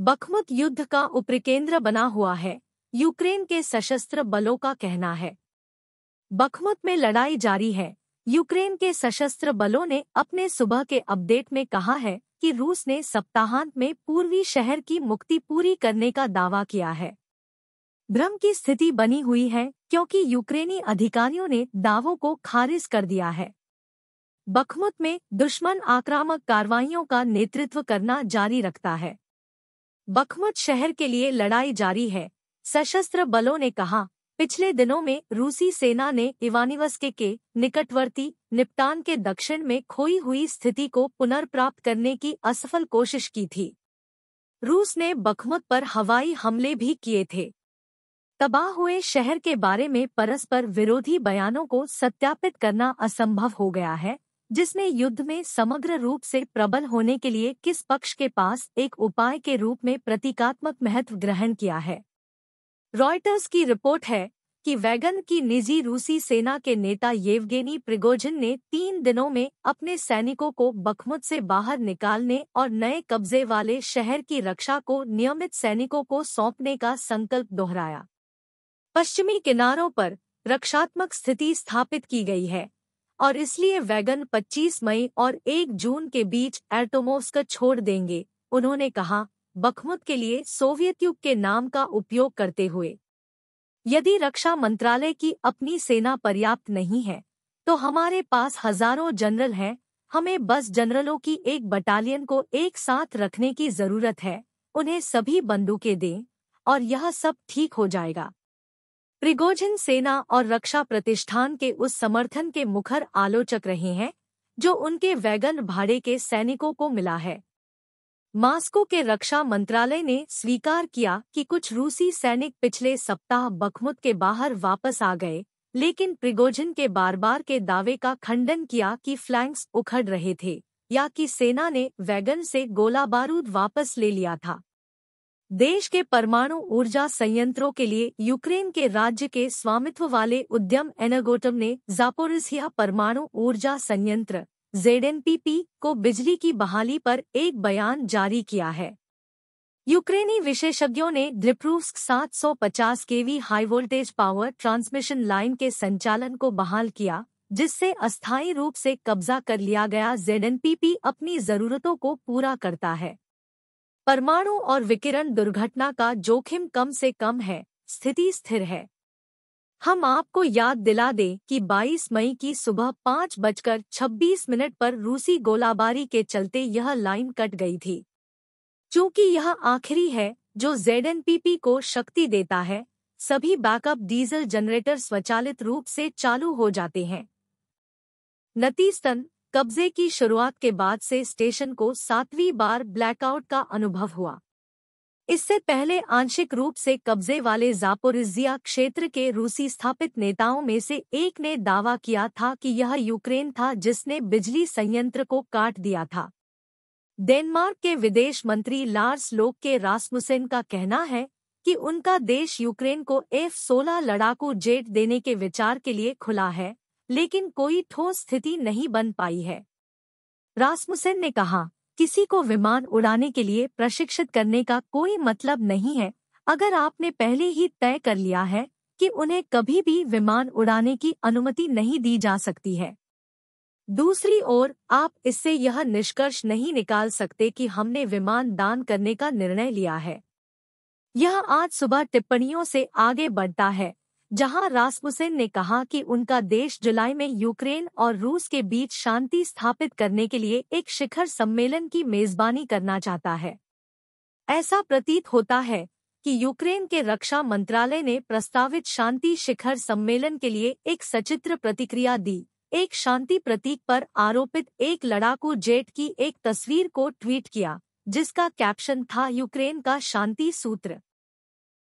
Bakhmut युद्ध का उपरिकेंद्र बना हुआ है यूक्रेन के सशस्त्र बलों का कहना है बखमुत में लड़ाई जारी है यूक्रेन के सशस्त्र बलों ने अपने सुबह के अपडेट में कहा है कि रूस ने सप्ताहांत में पूर्वी शहर की मुक्ति पूरी करने का दावा किया है भ्रम की स्थिति बनी हुई है क्योंकि यूक्रेनी अधिकारियों ने दावों को खारिज कर दिया है बखमुत में दुश्मन आक्रामक कार्रवाइयों का नेतृत्व करना जारी रखता है बखमुत शहर के लिए लड़ाई जारी है सशस्त्र बलों ने कहा पिछले दिनों में रूसी सेना ने इवानिवस के, के निकटवर्ती निपटान के दक्षिण में खोई हुई स्थिति को पुनर्प्राप्त करने की असफल कोशिश की थी रूस ने बखमत पर हवाई हमले भी किए थे तबाह हुए शहर के बारे में परस्पर विरोधी बयानों को सत्यापित करना असंभव हो गया है जिसने युद्ध में समग्र रूप से प्रबल होने के लिए किस पक्ष के पास एक उपाय के रूप में प्रतीकात्मक महत्व ग्रहण किया है रॉयटर्स की रिपोर्ट है कि वैगन की निजी रूसी सेना के नेता येवगेनी प्रिगोजिन ने तीन दिनों में अपने सैनिकों को बखमुद से बाहर निकालने और नए कब्जे वाले शहर की रक्षा को नियमित सैनिकों को सौंपने का संकल्प दोहराया पश्चिमी किनारों पर रक्षात्मक स्थिति स्थापित की गई है और इसलिए वैगन 25 मई और 1 जून के बीच एटोमोस्क छोड़ देंगे उन्होंने कहा बखमुत के लिए सोवियत युग के नाम का उपयोग करते हुए यदि रक्षा मंत्रालय की अपनी सेना पर्याप्त नहीं है तो हमारे पास हजारों जनरल हैं हमें बस जनरलों की एक बटालियन को एक साथ रखने की जरूरत है उन्हें सभी बंदूकें दें और यह सब ठीक हो जाएगा प्रिगोजिन सेना और रक्षा प्रतिष्ठान के उस समर्थन के मुखर आलोचक रहे हैं जो उनके वैगन भाड़े के सैनिकों को मिला है मास्को के रक्षा मंत्रालय ने स्वीकार किया कि कुछ रूसी सैनिक पिछले सप्ताह बखमुत के बाहर वापस आ गए लेकिन प्रिगोजिन के बार बार के दावे का खंडन किया कि फ्लैंक्स उखड़ रहे थे या कि सेना ने वैगन से गोला बारूद वापस ले लिया था देश के परमाणु ऊर्जा संयंत्रों के लिए यूक्रेन के राज्य के स्वामित्व वाले उद्यम एनागोटम ने जापोरिसिया परमाणु ऊर्जा संयंत्र जेडएनपीपी को बिजली की बहाली पर एक बयान जारी किया है यूक्रेनी विशेषज्ञों ने द्रिप्रूस्क 750 KV high voltage power transmission line के संचालन को बहाल किया जिससे अस्थायी रूप से कब्जा कर लिया गया जेडएनपीपी अपनी जरूरतों को पूरा करता है परमाणु और विकिरण दुर्घटना का जोखिम कम से कम है स्थिति स्थिर है हम आपको याद दिला दें कि 22 मई की सुबह पाँच बजकर छब्बीस मिनट पर रूसी गोलाबारी के चलते यह लाइन कट गई थी चूंकि यह आखिरी है जो जेड को शक्ति देता है सभी बैकअप डीजल जनरेटर स्वचालित रूप से चालू हो जाते हैं नतीजतन कब्जे की शुरुआत के बाद से स्टेशन को सातवीं बार ब्लैकआउट का अनुभव हुआ इससे पहले आंशिक रूप से कब्जे वाले जापोरिजिया क्षेत्र के रूसी स्थापित नेताओं में से एक ने दावा किया था कि यह यूक्रेन था जिसने बिजली संयंत्र को काट दिया था डेनमार्क के विदेश मंत्री लार्स लोक के रासमुसेन का कहना है कि उनका देश यूक्रेन को एफ सोलह लड़ाकू जेट देने के विचार के लिए खुला है लेकिन कोई ठोस स्थिति नहीं बन पाई है रासमुसेन ने कहा किसी को विमान उड़ाने के लिए प्रशिक्षित करने का कोई मतलब नहीं है अगर आपने पहले ही तय कर लिया है कि उन्हें कभी भी विमान उड़ाने की अनुमति नहीं दी जा सकती है दूसरी ओर आप इससे यह निष्कर्ष नहीं निकाल सकते कि हमने विमान दान करने का निर्णय लिया है यह आज सुबह टिप्पणियों से आगे बढ़ता है जहां रासमुसेन ने कहा कि उनका देश जुलाई में यूक्रेन और रूस के बीच शांति स्थापित करने के लिए एक शिखर सम्मेलन की मेजबानी करना चाहता है ऐसा प्रतीत होता है कि यूक्रेन के रक्षा मंत्रालय ने प्रस्तावित शांति शिखर सम्मेलन के लिए एक सचित्र प्रतिक्रिया दी एक शांति प्रतीक पर आरोपित एक लड़ाकू जेट की एक तस्वीर को ट्वीट किया जिसका कैप्शन था यूक्रेन का शांति सूत्र